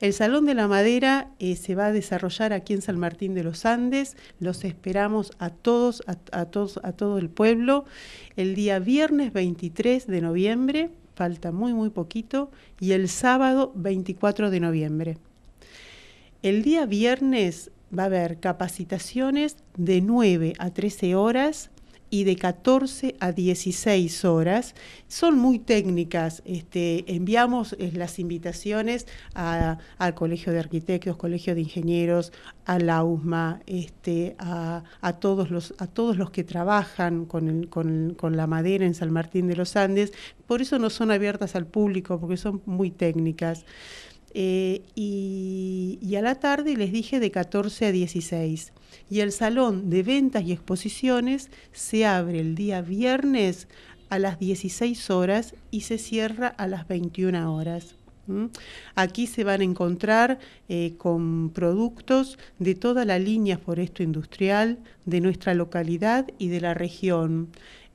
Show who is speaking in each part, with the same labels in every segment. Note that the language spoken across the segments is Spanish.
Speaker 1: El Salón de la Madera eh, se va a desarrollar aquí en San Martín de los Andes. Los esperamos a todos, a, todos, a todo el pueblo, el día viernes 23 de noviembre, falta muy, muy poquito, y el sábado 24 de noviembre. El día viernes va a haber capacitaciones de 9 a 13 horas y de 14 a 16 horas. Son muy técnicas. Este, enviamos eh, las invitaciones al Colegio de Arquitectos, Colegio de Ingenieros, a la USMA, este, a, todos los, a todos los que trabajan con, con, la madera en San Martín de los Andes. Por eso no son abiertas al público, porque son muy técnicas. Eh, y, a la tarde les dije de 14 a 16. Y el salón de ventas y exposiciones se abre el día viernes a las 16 horas y se cierra a las 21 horas. Aquí se van a encontrar eh, con productos de toda la línea foresto industrial de nuestra localidad y de la región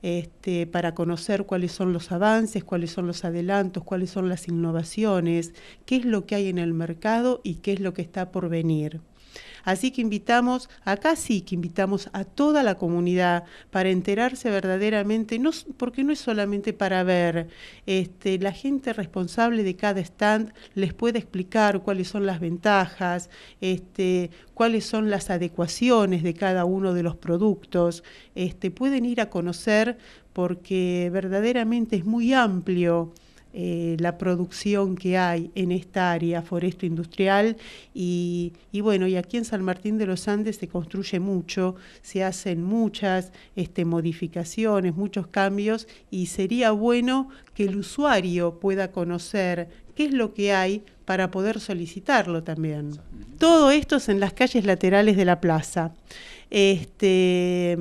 Speaker 1: este, para conocer cuáles son los avances, cuáles son los adelantos, cuáles son las innovaciones, qué es lo que hay en el mercado y qué es lo que está por venir. Así que invitamos, acá sí que invitamos a toda la comunidad para enterarse verdaderamente, porque no es solamente para ver, este, la gente responsable de cada stand les puede explicar cuáles son las ventajas, este, cuáles son las adecuaciones de cada uno de los productos, este, pueden ir a conocer porque verdaderamente es muy amplio eh, la producción que hay en esta área foresto industrial y, bueno, y aquí en San Martín de los Andes se construye mucho, se hacen muchas este, modificaciones, muchos cambios y sería bueno que el usuario pueda conocer qué es lo que hay para poder solicitarlo también. Todo esto es en las calles laterales de la plaza. Este,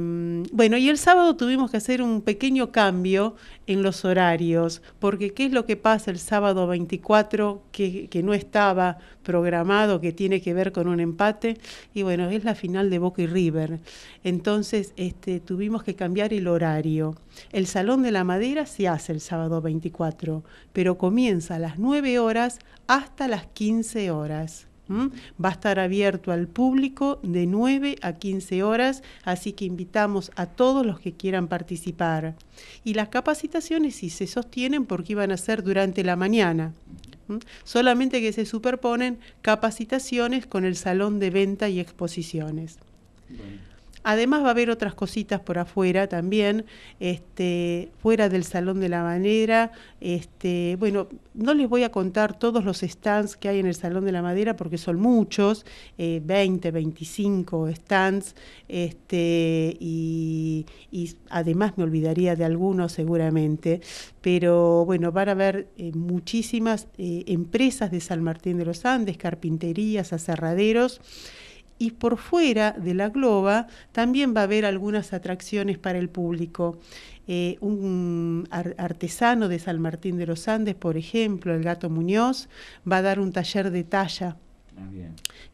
Speaker 1: bueno, y el sábado tuvimos que hacer un pequeño cambio en los horarios, porque ¿qué es lo que pasa el sábado 24 que, no estaba programado, que tiene que ver con un empate? Y bueno, es la final de Boca y River. Entonces este, tuvimos que cambiar el horario. El Salón de la Madera se hace el sábado 24, pero comienza a las 9 horas hasta las 15 horas. Va a estar abierto al público de 9 a 15 horas, así que invitamos a todos los que quieran participar. Y las capacitaciones sí se sostienen porque iban a ser durante la mañana. Solamente que se superponen capacitaciones con el salón de venta y exposiciones. Además va a haber otras cositas por afuera también, este, fuera del Salón de la Madera. Este, bueno, no les voy a contar todos los stands que hay en el Salón de la Madera porque son muchos, 20, eh, 25 stands, este, y, además me olvidaría de algunos seguramente, pero bueno, van a haber eh, muchísimas eh, empresas de San Martín de los Andes, carpinterías, aserraderos y por fuera de la globa también va a haber algunas atracciones para el público. Eh, un artesano de San Martín de los Andes, por ejemplo, el gato Muñoz, va a dar un taller de talla. Ah,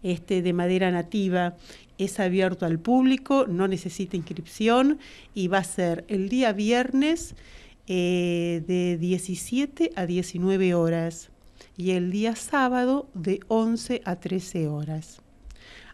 Speaker 1: este, de madera nativa es abierto al público, no necesita inscripción y va a ser el día viernes eh, de 17 a 19 horas y el día sábado de 11 a 13 horas.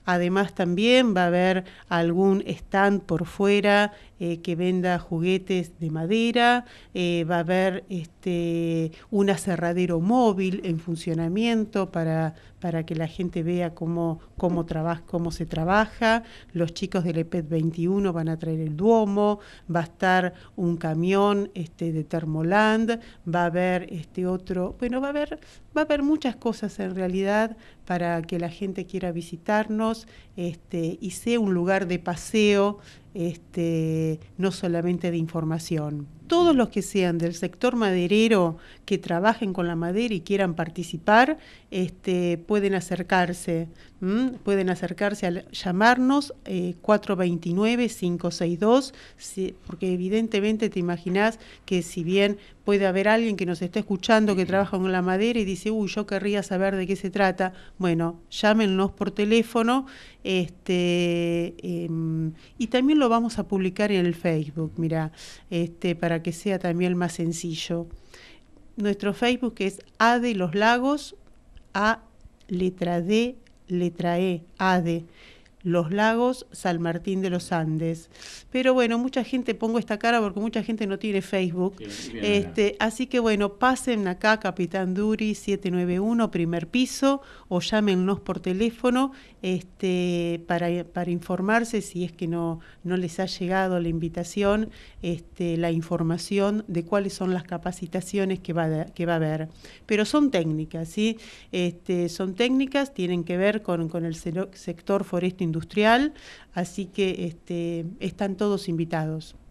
Speaker 1: Además también va a haber algún stand por fuera eh, que venda juguetes de madera, eh, va a haber este, un aserradero móvil en funcionamiento para, para que la gente vea cómo, cómo, cómo se trabaja, los chicos del EPET 21 van a traer el duomo, va a estar un camión este, de Termoland, va a haber este otro, bueno, va a haber, va a haber muchas cosas en realidad para que la gente quiera visitarnos este, y sea un lugar de paseo este, no solamente de información. Todos los que sean del sector maderero que trabajen con la madera y quieran participar, este, pueden acercarse, pueden acercarse al llamarnos 429-562, eh, porque evidentemente te imaginas que si bien puede haber alguien que nos esté escuchando que trabaja con la madera y dice, uy, yo querría saber de qué se trata, bueno, llámenos por teléfono, este, em, Em, y también lo vamos a publicar en el Facebook, mira, este, para que sea también más sencillo. Nuestro Facebook es A de los Lagos, A letra D, letra E, ad los Lagos, San Martín de los Andes. Pero bueno, mucha gente, pongo esta cara porque mucha gente no tiene Facebook. Este, así que bueno, pasen acá, Capitán Duri 791, primer piso, o llámenos por teléfono este, para, informarse si es que no, no les ha llegado la invitación, este, la información de cuáles son las capacitaciones que va, que va a haber. Pero son técnicas, ¿sí? Este, son técnicas, tienen que ver con, con el sector forestal industrial, así que este, están todos invitados.